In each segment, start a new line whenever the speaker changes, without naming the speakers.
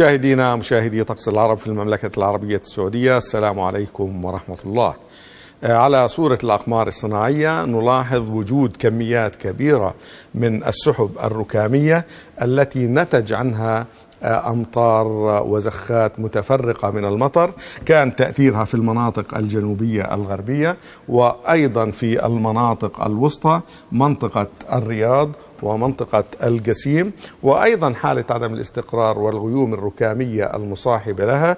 مشاهدينا مشاهدي طقس العرب في المملكة العربية السعودية السلام عليكم ورحمة الله آه، على صورة الأقمار الصناعية نلاحظ وجود كميات كبيرة من السحب الركامية التي نتج عنها آه، أمطار وزخات متفرقة من المطر كان تأثيرها في المناطق الجنوبية الغربية وأيضا في المناطق الوسطى منطقة الرياض ومنطقة الجسيم وأيضا حالة عدم الاستقرار والغيوم الركامية المصاحبة لها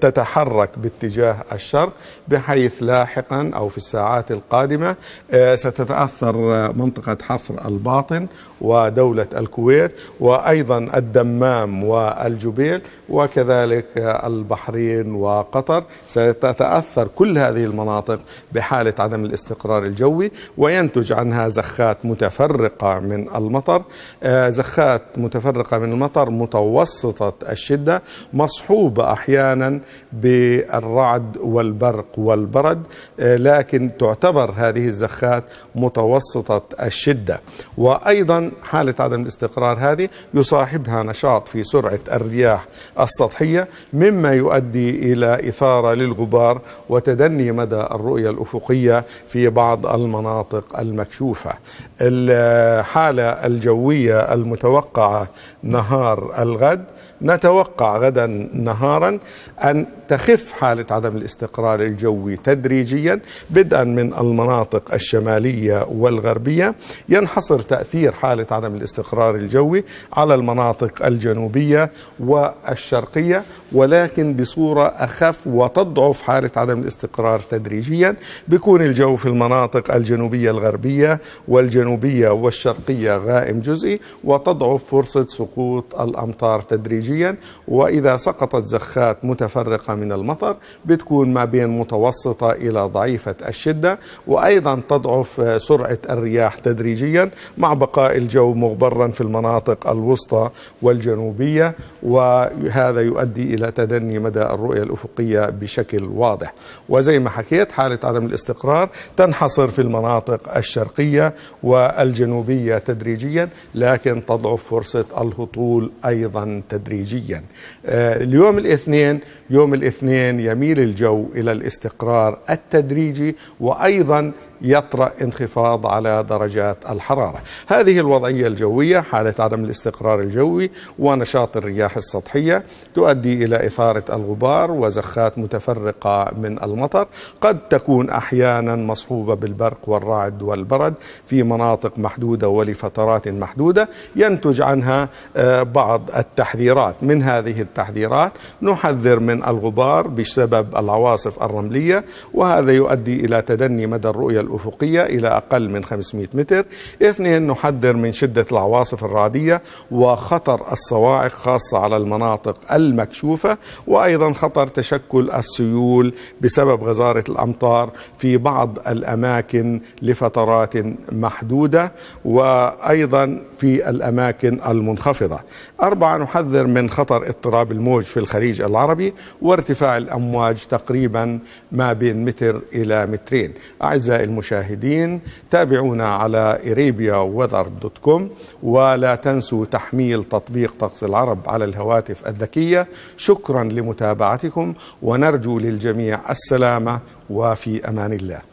تتحرك باتجاه الشرق بحيث لاحقا أو في الساعات القادمة آه، ستتأثر منطقة حفر الباطن ودولة الكويت وأيضا الدمام والجبيل وكذلك البحرين وقطر ستتأثر كل هذه المناطق بحالة عدم الاستقرار الجوي وينتج عنها زخات متفرقة من المطر آه، زخات متفرقة من المطر متوسطة الشدة مصحوبة أحيانا بالرعد والبرق والبرد آه، لكن تعتبر هذه الزخات متوسطة الشدة وأيضا حالة عدم الاستقرار هذه يصاحبها نشاط في سرعة الرياح السطحية مما يؤدي إلى إثارة للغبار وتدني مدى الرؤية الأفقية في بعض المناطق المكشوفة الحالة آه، الجوية المتوقعة نهار الغد نتوقع غدا نهارا أن تخف حالة عدم الاستقرار الجوي تدريجيا بدءا من المناطق الشمالية والغربية ينحصر تأثير حالة عدم الاستقرار الجوي على المناطق الجنوبية والشرقية ولكن بصورة أخف وتضعف حالة عدم الاستقرار تدريجيا بيكون الجو في المناطق الجنوبية الغربية والجنوبية والشرقية غائم جزئي وتضعف فرصة سقوط الأمطار تدريجيا وإذا سقطت زخات متفرقة من المطر بتكون ما بين متوسطة إلى ضعيفة الشدة وأيضا تضعف سرعة الرياح تدريجيا مع بقاء الجو مغبرا في المناطق الوسطى والجنوبية وهذا يؤدي إلى تدني مدى الرؤية الأفقية بشكل واضح وزي ما حكيت حالة عدم الاستقرار تنحصر في المناطق الشرقية والجنوبية تدريجيا لكن تضعف فرصة الهطول أيضا تدريجيا آه، اليوم الاثنين يوم الاثنين يميل الجو إلى الاستقرار التدريجي وأيضا يطرأ انخفاض على درجات الحرارة هذه الوضعية الجوية حالة عدم الاستقرار الجوي ونشاط الرياح السطحية تؤدي إلى إثارة الغبار وزخات متفرقة من المطر قد تكون أحيانا مصحوبة بالبرق والرعد والبرد في مناطق محدودة ولفترات محدودة ينتج عنها آه، بعض التحذيرات من هذه التحذيرات نحذر من الغبار بسبب العواصف الرملية وهذا يؤدي إلى تدني مدى الرؤية الأفقية إلى أقل من 500 متر اثنين نحذر من شدة العواصف الرعدية وخطر الصواعق خاصة على المناطق المكشوفة وأيضا خطر تشكل السيول بسبب غزارة الأمطار في بعض الأماكن لفترات محدودة وأيضا في الأماكن المنخفضة أربعة نحذر من خطر اضطراب الموج في الخليج العربي وارتفاع الأمواج تقريبا ما بين متر إلى مترين أعزائي المشاهدين تابعونا على إريبيا وذر دوت كوم ولا تنسوا تحميل تطبيق طقس العرب على الهواتف الذكية شكرا لمتابعتكم ونرجو للجميع السلامة وفي أمان الله